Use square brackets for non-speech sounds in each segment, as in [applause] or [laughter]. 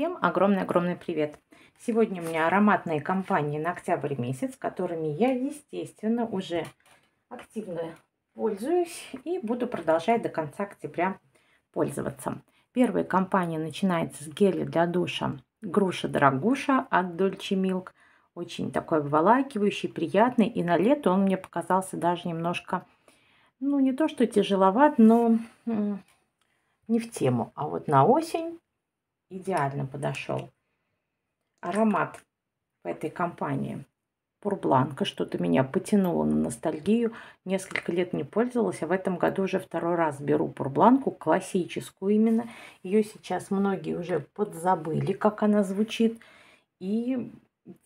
Всем огромный-огромный привет! Сегодня у меня ароматные компании на октябрь месяц, которыми я, естественно, уже активно пользуюсь и буду продолжать до конца октября пользоваться. Первая компания начинается с геля для душа «Груша-дорогуша» от Dolce Milk. Очень такой обволакивающий, приятный. И на лето он мне показался даже немножко, ну не то что тяжеловат, но не в тему. А вот на осень идеально подошел. Аромат в этой компании. Пурбланка что-то меня потянуло на ностальгию. Несколько лет не пользовалась, а в этом году уже второй раз беру пурбланку, классическую именно. Ее сейчас многие уже подзабыли, как она звучит. И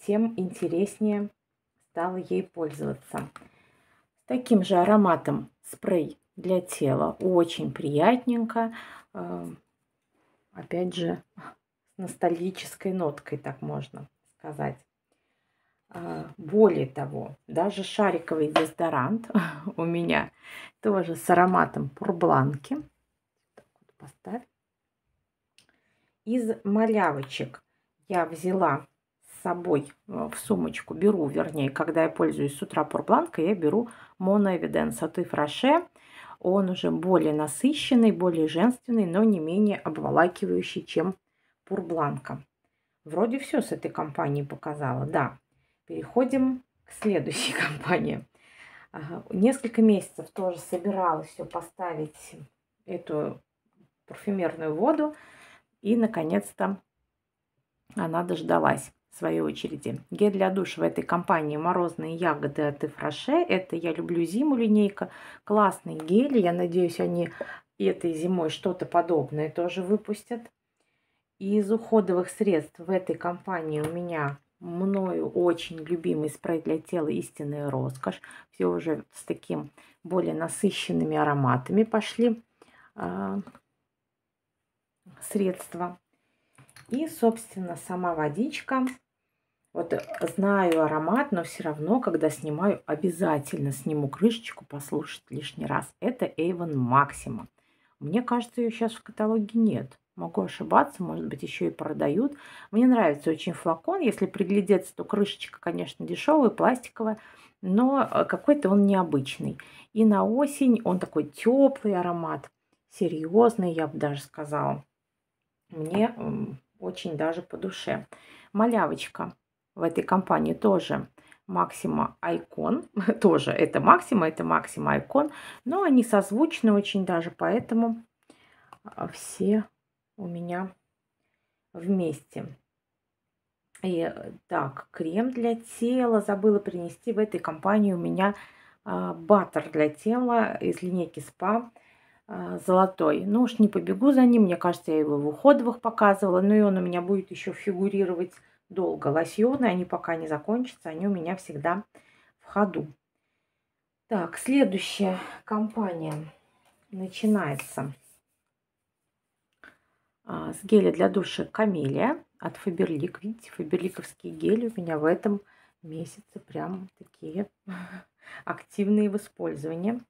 тем интереснее стала ей пользоваться. С таким же ароматом спрей для тела. Очень приятненько. Э, опять же, с ностальгической ноткой, так можно сказать. А, более того, даже шариковый дезодорант [laughs] у меня тоже с ароматом пурбланки. Так вот поставь. Из малявочек я взяла с собой э, в сумочку, беру, вернее, когда я пользуюсь с утра пурбланкой, я беру Mono Evidence от Ифраше он уже более насыщенный, более женственный, но не менее обволакивающий, чем Пурбланка. Вроде все с этой компанией показала, да. Переходим к следующей [laughs] компании. Несколько месяцев тоже собиралась все поставить эту парфюмерную воду. И, наконец-то, она дождалась своей очереди. Гель для душа в этой компании «Морозные ягоды» от Ифраше. Это «Я люблю зиму» линейка. Классные гели. Я надеюсь, они этой зимой что-то подобное тоже выпустят. из уходовых средств в этой компании у меня мною очень любимый спрей для тела «Истинная роскошь». Все уже с таким более насыщенными ароматами пошли э, средства. И, собственно, сама водичка вот э, знаю аромат, но все равно, когда снимаю, обязательно сниму крышечку послушать лишний раз. Это Avon Maxima. Мне кажется, ее сейчас в каталоге нет. Могу ошибаться, может быть, еще и продают. Мне нравится очень флакон. Если приглядеться, то крышечка, конечно, дешевая, пластиковая, но э, какой-то он необычный. И на осень он такой теплый аромат, серьезный, я бы даже сказала. Мне очень даже по душе. Малявочка в этой компании тоже Максима Айкон. [laughs] Тоже это Максима, это Максима Айкон. Но они созвучны очень даже, поэтому а, все у меня вместе. И так, крем для тела. Забыла принести в этой компании у меня э, баттер для тела из линейки СПА э, золотой. Ну уж не побегу за ним, мне кажется, я его в уходовых показывала. Но и он у меня будет еще фигурировать долго. Лосьоны, они пока не закончатся, они у меня всегда в ходу. Так, следующая компания начинается а, с геля для душа «Камелия» от Фаберлик. Видите, фаберликовские гели у меня в этом месяце прям такие [laughs] активные в использовании.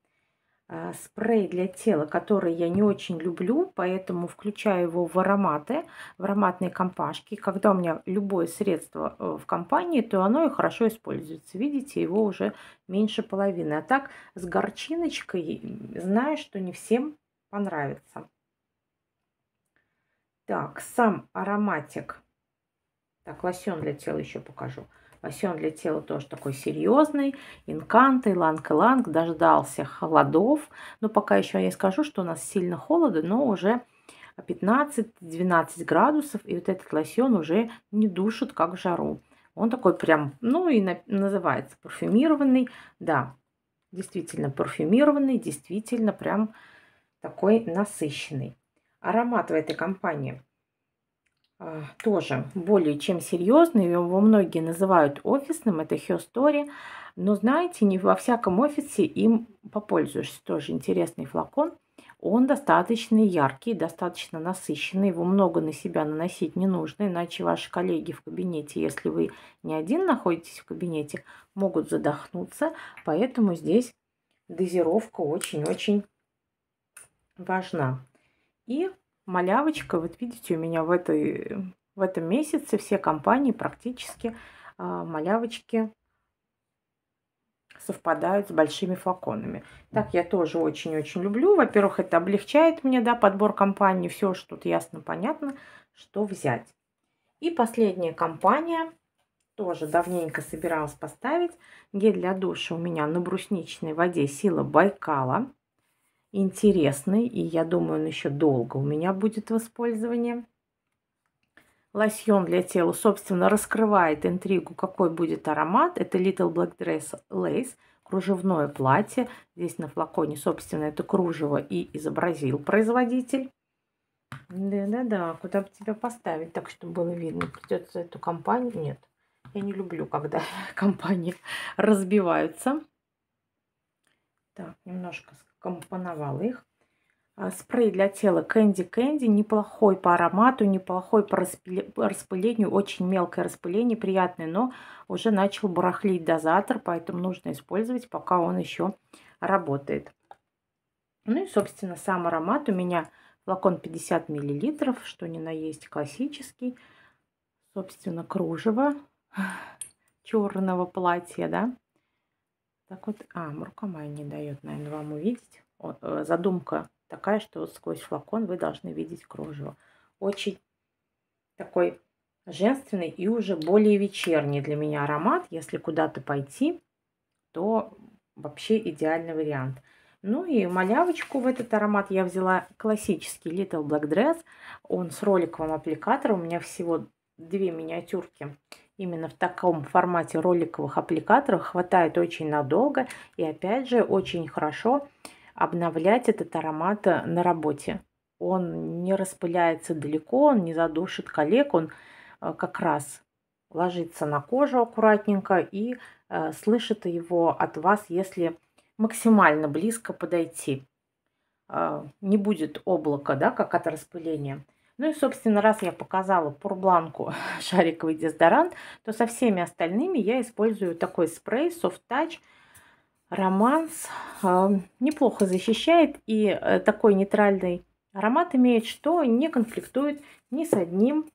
А, спрей для тела, который я не очень люблю, поэтому включаю его в ароматы, в ароматные компашки. Когда у меня любое средство э, в компании, то оно и хорошо используется. Видите, его уже меньше половины. А так с горчиночкой знаю, что не всем понравится. Так, сам ароматик. Так, лосьон для тела еще покажу. Лосьон для тела тоже такой серьезный. Инканта, иланг иланг дождался холодов. Но пока еще я скажу, что у нас сильно холодно, но уже 15-12 градусов. И вот этот лосьон уже не душит, как в жару. Он такой прям, ну и на, называется парфюмированный. Да, действительно парфюмированный, действительно прям такой насыщенный. Аромат в этой компании – а, тоже более чем серьезный. Его многие называют офисным, это Хеостори. Но знаете, не во всяком офисе им попользуешься. Тоже интересный флакон. Он достаточно яркий, достаточно насыщенный. Его много на себя наносить не нужно, иначе ваши коллеги в кабинете, если вы не один находитесь в кабинете, могут задохнуться. Поэтому здесь дозировка очень-очень важна. И малявочка. Вот видите, у меня в, этой, в этом месяце все компании практически а, малявочки совпадают с большими флаконами. Так я тоже очень-очень люблю. Во-первых, это облегчает мне да, подбор компании. Все, что тут ясно, понятно, что взять. И последняя компания. Тоже давненько собиралась поставить. Гель для душа у меня на брусничной воде «Сила Байкала» интересный, и я думаю, он еще долго у меня будет в использовании. Лосьон для тела, собственно, раскрывает интригу, какой будет аромат. Это Little Black Dress Lace, кружевное платье. Здесь на флаконе, собственно, это кружево и изобразил производитель. Да-да-да, куда бы тебя поставить, так чтобы было видно. Придется эту компанию... Нет, я не люблю, когда [laughs] компании разбиваются. Так, немножко компоновал их. А, спрей для тела Candy Candy неплохой по аромату, неплохой по распылению, очень мелкое распыление, приятное, но уже начал барахлить дозатор, поэтому нужно использовать, пока он еще работает. Ну и, собственно, сам аромат у меня флакон 50 мл, что ни на есть классический. Собственно, кружево [sighs] черного платья, да. Так вот, а, мурка моя не дает, наверное, вам увидеть. Э, задумка такая, что сквозь флакон вы должны видеть кружево. Очень такой женственный и уже более вечерний для меня аромат. Если куда-то пойти, то вообще идеальный вариант. Ну и малявочку в этот аромат я взяла классический Little Black Dress. Он с роликовым аппликатором. У меня всего две миниатюрки Именно в таком формате роликовых аппликаторов хватает очень надолго и опять же очень хорошо обновлять этот аромат э, на работе. Он не распыляется далеко, он не задушит коллег, он э, как раз ложится на кожу аккуратненько и э, слышит его от вас, если максимально близко подойти. не будет облака, да, как от распыления. Ну и, собственно, раз я показала пурбланку [laughs] шариковый дезодорант, то со всеми остальными я использую такой спрей Soft Touch Романс. Э, неплохо защищает и э, такой нейтральный аромат имеет, что не конфликтует ни с одним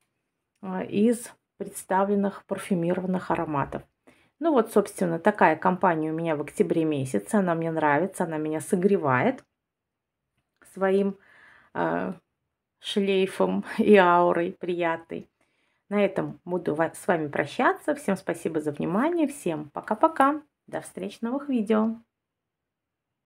э, из представленных парфюмированных ароматов. Ну вот, собственно, такая компания у меня в октябре месяце. Она мне нравится, она меня согревает своим э, шлейфом и аурой приятной. На этом буду с вами прощаться. Всем спасибо за внимание. Всем пока-пока. До в новых видео.